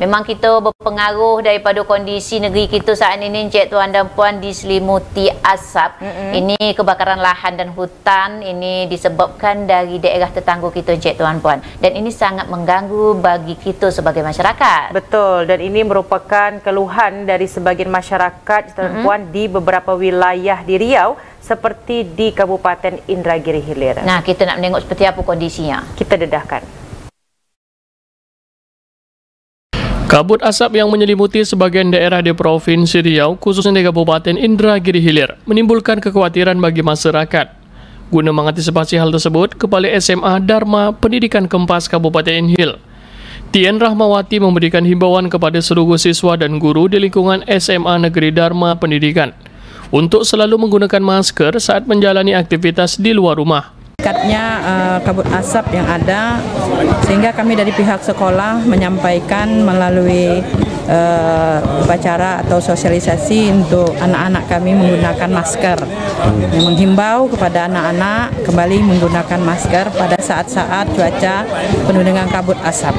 Memang kita berpengaruh daripada kondisi negeri kita saat ini Encik Tuan dan Puan diselimuti asap mm -hmm. Ini kebakaran lahan dan hutan Ini disebabkan dari daerah tetangga kita Encik Tuan Puan Dan ini sangat mengganggu bagi kita sebagai masyarakat Betul dan ini merupakan keluhan dari sebagian masyarakat Encik Tuan mm -hmm. Puan di beberapa wilayah di Riau Seperti di Kabupaten Indragiri Hilir Nah kita nak menengok seperti apa kondisinya Kita dedahkan Kabut asap yang menyelimuti sebagian daerah di Provinsi Riau, khususnya di Kabupaten Indragiri Hilir, menimbulkan kekhawatiran bagi masyarakat. Guna mengantisipasi hal tersebut, Kepala SMA Dharma Pendidikan Kempas Kabupaten Inhil, Tien Rahmawati memberikan himbauan kepada seluruh siswa dan guru di lingkungan SMA Negeri Dharma Pendidikan untuk selalu menggunakan masker saat menjalani aktivitas di luar rumah meningkatnya uh, eh, kabut asap yang ada sehingga kami dari pihak sekolah menyampaikan melalui uh, upacara atau sosialisasi untuk anak-anak kami menggunakan masker yang menghimbau kepada anak-anak kembali menggunakan masker pada saat-saat cuaca penuh dengan kabut asap.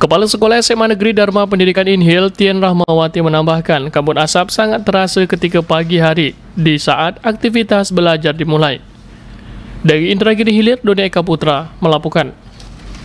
Kepala Sekolah SMA Negeri Dharma Pendidikan Inhil Tien Rahmawati menambahkan kabut asap sangat terasa ketika pagi hari di saat aktivitas belajar dimulai. Dari Giri Hilir, Doni Eka Putra melaporkan.